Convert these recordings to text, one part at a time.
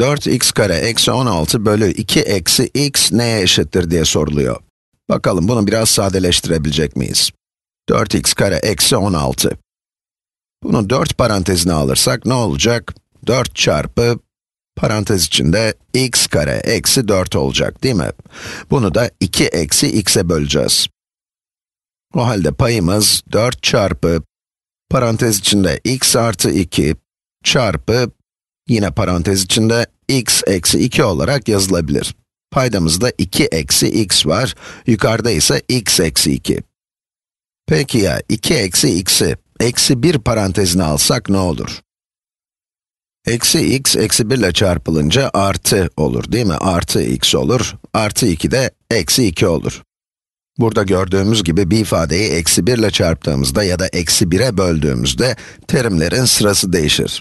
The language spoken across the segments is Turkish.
4x kare eksi 16 bölü 2 eksi x neye eşittir diye soruluyor. Bakalım bunu biraz sadeleştirebilecek miyiz? 4x kare eksi 16. Bunu 4 parantezine alırsak ne olacak? 4 çarpı parantez içinde x kare eksi 4 olacak değil mi? Bunu da 2 eksi x'e böleceğiz. O halde payımız 4 çarpı parantez içinde x artı 2 çarpı Yine parantez içinde x eksi 2 olarak yazılabilir. Paydamızda 2 eksi x var, yukarıda ise x eksi 2. Peki ya 2 eksi x'i eksi 1 parantezine alsak ne olur? Eksi x eksi 1 ile çarpılınca artı olur değil mi? Artı x olur. Artı 2 de eksi 2 olur. Burada gördüğümüz gibi bir ifadeyi eksi 1 ile çarptığımızda ya da eksi 1'e böldüğümüzde terimlerin sırası değişir.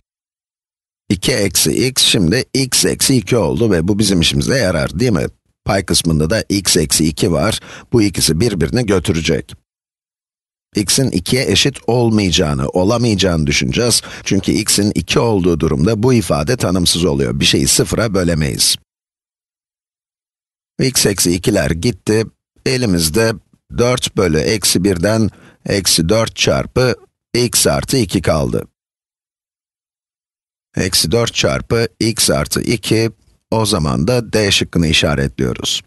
2 eksi x şimdi x eksi 2 oldu ve bu bizim işimize yarar değil mi? Pay kısmında da x eksi 2 var. Bu ikisi birbirini götürecek. x'in 2'ye eşit olmayacağını, olamayacağını düşüneceğiz. Çünkü x'in 2 olduğu durumda bu ifade tanımsız oluyor. Bir şeyi sıfıra bölemeyiz. x eksi 2'ler gitti. Elimizde 4 bölü eksi 1'den eksi 4 çarpı x artı 2 kaldı. Eksi 4 çarpı x artı 2, o zaman da d şıkkını işaretliyoruz.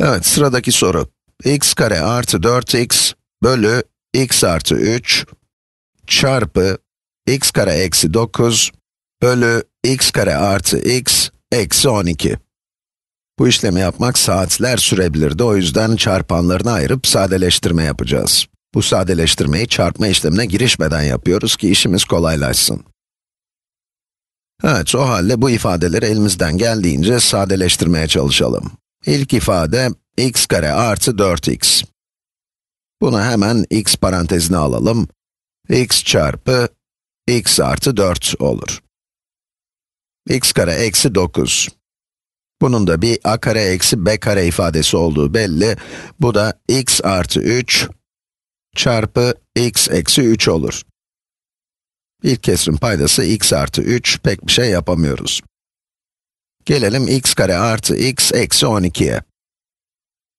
Evet, sıradaki soru. x kare artı 4x bölü x artı 3 çarpı x kare eksi 9 bölü x kare artı x eksi 12. Bu işlemi yapmak saatler sürebilirdi, o yüzden çarpanlarını ayırıp sadeleştirme yapacağız. Bu sadeleştirmeyi çarpma işlemine girişmeden yapıyoruz ki işimiz kolaylaşsın. Evet, o halde bu ifadeleri elimizden geldiğince sadeleştirmeye çalışalım. İlk ifade, x kare artı 4x. Bunu hemen x parantezine alalım. x çarpı x artı 4 olur. x kare eksi 9. Bunun da bir a kare eksi b kare ifadesi olduğu belli. Bu da x artı 3 çarpı x eksi 3 olur. Bir kesrin paydası x artı 3, pek bir şey yapamıyoruz. Gelelim x kare artı x eksi 12'ye.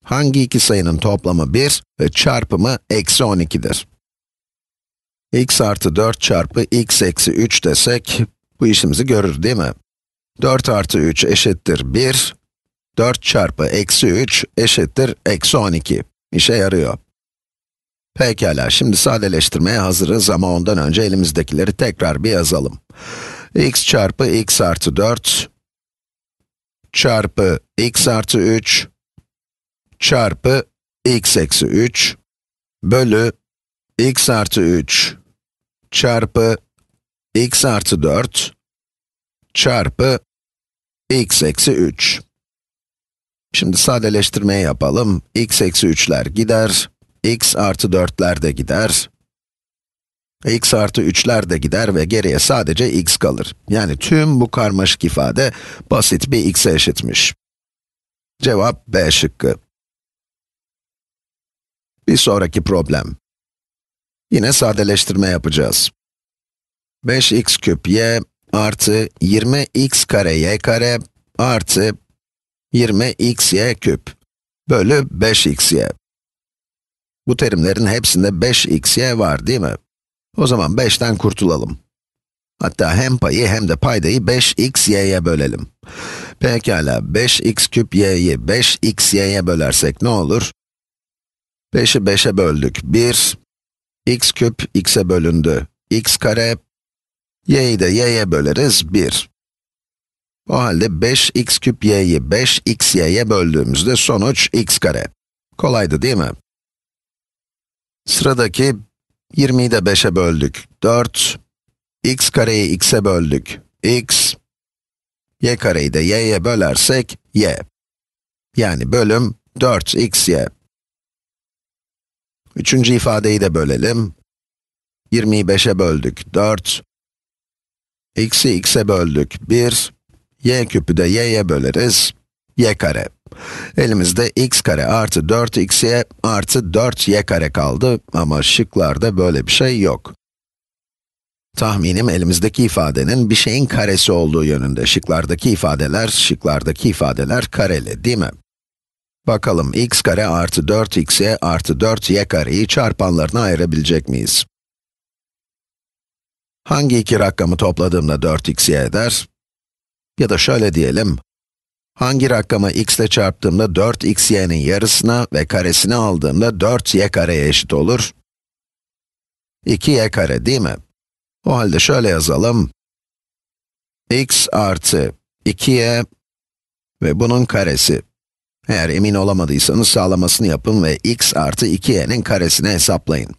Hangi iki sayının toplamı 1 ve çarpımı eksi 12'dir? x artı 4 çarpı x eksi 3 desek, bu işimizi görür değil mi? 4 artı 3 eşittir 1, 4 çarpı eksi 3 eşittir eksi 12. İşe yarıyor. Pekala, şimdi sadeleştirmeye hazırız ama ondan önce elimizdekileri tekrar bir yazalım. x çarpı x artı 4 çarpı x artı 3 çarpı x eksi 3 bölü x artı 3 çarpı x artı 4 çarpı x eksi 3. Şimdi sadeleştirmeyi yapalım. x eksi 3'ler gider x artı 4'ler de gider, x artı 3'ler de gider ve geriye sadece x kalır. Yani tüm bu karmaşık ifade basit bir x'e eşitmiş. Cevap B şıkkı. Bir sonraki problem. Yine sadeleştirme yapacağız. 5x küp y artı 20x kare y kare artı 20xy küp bölü 5xy. Bu terimlerin hepsinde 5xy var değil mi? O zaman 5'ten kurtulalım. Hatta hem payı hem de paydayı 5xy'ye bölelim. Pekala, 5x küp y'yi 5xy'ye bölersek ne olur? 5'i 5'e böldük, 1. x küp x'e bölündü, x kare. y'yi de y'ye böleriz, 1. O halde 5x küp y'yi 5xy'ye böldüğümüzde sonuç x kare. Kolaydı değil mi? Sıradaki 20'yi de 5'e böldük. 4, x kareyi x'e böldük. x, y kareyi de y'ye bölersek y. Yani bölüm 4xy. Üçüncü ifadeyi de bölelim. 20'yi 5'e böldük. 4, x'i x'e böldük. 1, y küpü de y'ye böleriz. y kare. Elimizde x kare artı 4xy artı 4y kare kaldı ama şıklarda böyle bir şey yok. Tahminim elimizdeki ifadenin bir şeyin karesi olduğu yönünde. Şıklardaki ifadeler, şıklardaki ifadeler kareli değil mi? Bakalım x kare artı 4xy artı 4y kareyi çarpanlarına ayırabilecek miyiz? Hangi iki rakamı topladığımda 4xy eder? Ya da şöyle diyelim, Hangi rakamı x ile çarptığımda 4xy'nin x yarısına ve karesini aldığımda 4y kareye eşit olur? 2y kare değil mi? O halde şöyle yazalım. x artı 2y ve bunun karesi. Eğer emin olamadıysanız sağlamasını yapın ve x artı 2y'nin karesini hesaplayın.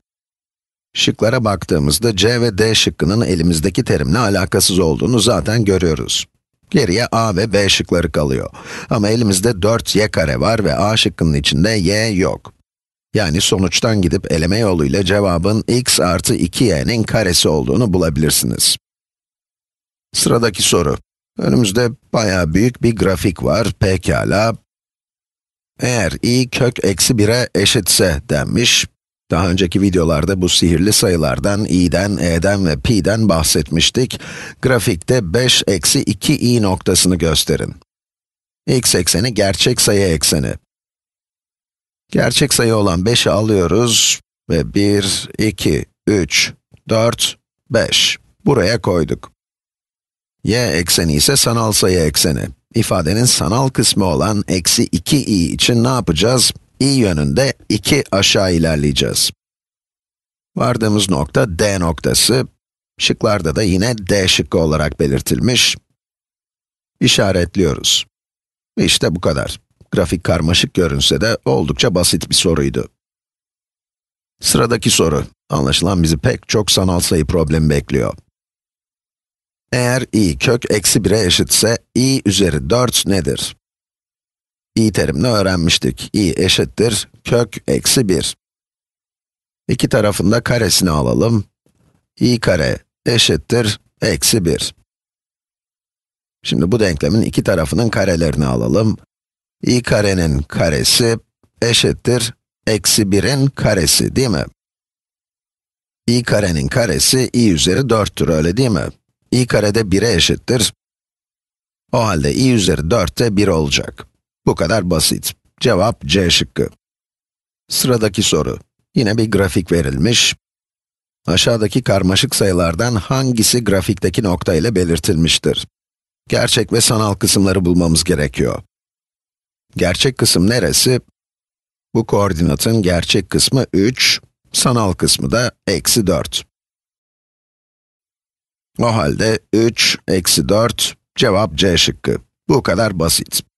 Şıklara baktığımızda c ve d şıkkının elimizdeki terimle alakasız olduğunu zaten görüyoruz. Geriye a ve b şıkları kalıyor. Ama elimizde 4y kare var ve a şıkkının içinde y yok. Yani sonuçtan gidip eleme yoluyla cevabın x artı 2y'nin karesi olduğunu bulabilirsiniz. Sıradaki soru. Önümüzde bayağı büyük bir grafik var, pekala. Eğer i kök eksi 1'e eşitse denmiş, daha önceki videolarda bu sihirli sayılardan i'den, e'den ve pi'den bahsetmiştik. Grafikte 5 eksi 2 i noktasını gösterin. x ekseni gerçek sayı ekseni. Gerçek sayı olan 5'i alıyoruz ve 1, 2, 3, 4, 5 buraya koyduk. y ekseni ise sanal sayı ekseni. İfadenin sanal kısmı olan eksi 2i için ne yapacağız? i yönünde 2 aşağı ilerleyeceğiz. Vardığımız nokta D noktası, şıklarda da yine D şıkkı olarak belirtilmiş. İşaretliyoruz. İşte bu kadar. Grafik karmaşık görünse de oldukça basit bir soruydu. Sıradaki soru, anlaşılan bizi pek çok sanal sayı problemi bekliyor. Eğer i kök eksi 1'e eşitse, i üzeri 4 nedir? i terimini öğrenmiştik. i eşittir kök eksi 1. İki tarafında karesini alalım. i kare eşittir eksi 1. Şimdi bu denklemin iki tarafının karelerini alalım. i karenin karesi eşittir eksi 1'in karesi değil mi? i karenin karesi i üzeri 4'tür öyle değil mi? i karede 1'e eşittir. O halde i üzeri 4 de 1 olacak. Bu kadar basit. Cevap C şıkkı. Sıradaki soru. Yine bir grafik verilmiş. Aşağıdaki karmaşık sayılardan hangisi grafikteki nokta ile belirtilmiştir? Gerçek ve sanal kısımları bulmamız gerekiyor. Gerçek kısım neresi? Bu koordinatın gerçek kısmı 3, sanal kısmı da eksi 4. O halde 3, eksi 4, cevap C şıkkı. Bu kadar basit.